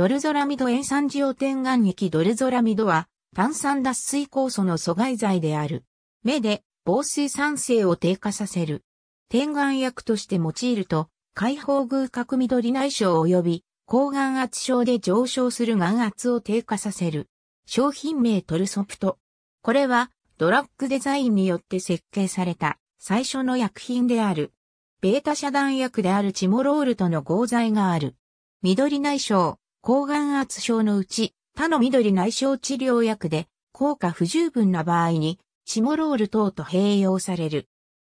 ドルゾラミド塩酸塩天眼液ドルゾラミドは、炭酸脱水酵素の阻害剤である。目で防水酸性を低下させる。天眼薬として用いると、開放偶角緑内障及び、抗眼圧症で上昇する眼圧を低下させる。商品名トルソプト。これは、ドラッグデザインによって設計された最初の薬品である。ベータ遮断薬であるチモロールとの合剤がある。緑内障、抗がん圧症のうち、他の緑内障治療薬で効果不十分な場合に、シモロール等と併用される。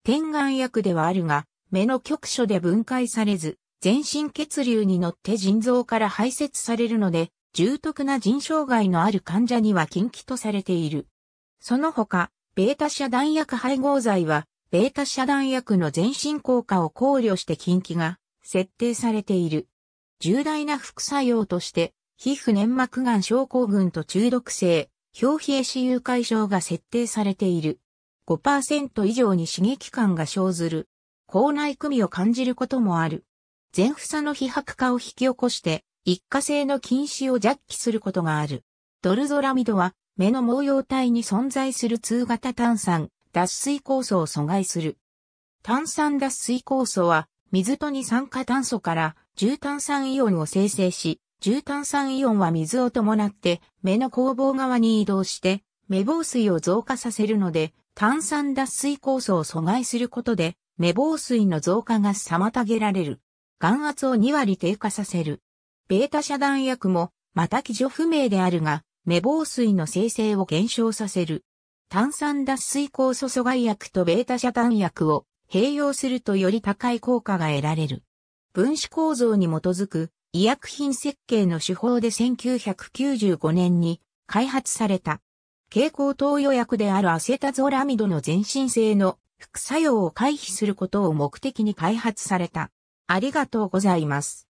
点眼薬ではあるが、目の局所で分解されず、全身血流に乗って腎臓から排泄されるので、重篤な腎障害のある患者には禁忌とされている。その他、ベータ遮断薬配合剤は、ベータ遮断薬の全身効果を考慮して禁忌が設定されている。重大な副作用として、皮膚粘膜癌症候群と中毒性、表皮壊死誘拐症が設定されている。5%以上に刺激感が生ずる。口内組を感じることもある。全房の皮薄化を引き起こして、一過性の禁止を弱気することがある。ドルゾラミドは、目の毛様体に存在する通型炭酸、脱水酵素を阻害する。炭酸脱水酵素は、水と二酸化炭素から重炭酸イオンを生成し、重炭酸イオンは水を伴って目の工房側に移動して、目防水を増加させるので、炭酸脱水酵素を阻害することで、目防水の増加が妨げられる。眼圧を2割低下させる。ベータ遮断薬も、また基準不明であるが、目防水の生成を減少させる。炭酸脱水酵素阻害薬とベータ遮断薬を併用するとより高い効果が得られる。分子構造に基づく医薬品設計の手法で1995年に開発された。蛍光投与薬であるアセタゾラミドの全身性の副作用を回避することを目的に開発された。ありがとうございます。